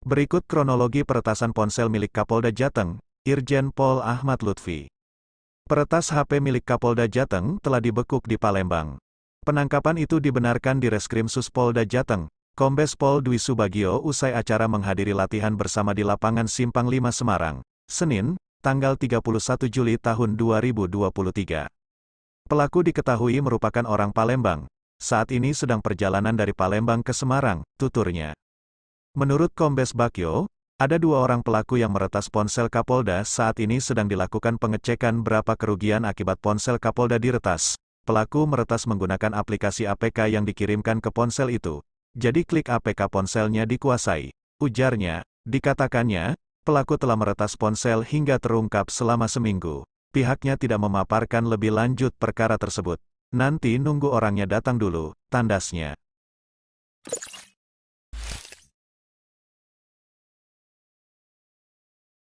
Berikut kronologi peretasan ponsel milik Kapolda Jateng, Irjen Pol Ahmad Lutfi. Peretas HP milik Kapolda Jateng telah dibekuk di Palembang. Penangkapan itu dibenarkan di Reskrim Suspolda Jateng, Kombes Pol Dwi Subagio usai acara menghadiri latihan bersama di lapangan Simpang 5 Semarang, Senin, tanggal 31 Juli tahun 2023. Pelaku diketahui merupakan orang Palembang, saat ini sedang perjalanan dari Palembang ke Semarang, tuturnya. Menurut Kombes Bakyo, ada dua orang pelaku yang meretas ponsel Kapolda saat ini sedang dilakukan pengecekan berapa kerugian akibat ponsel Kapolda diretas. Pelaku meretas menggunakan aplikasi APK yang dikirimkan ke ponsel itu. Jadi klik APK ponselnya dikuasai. Ujarnya, dikatakannya, pelaku telah meretas ponsel hingga terungkap selama seminggu. Pihaknya tidak memaparkan lebih lanjut perkara tersebut. Nanti nunggu orangnya datang dulu, tandasnya.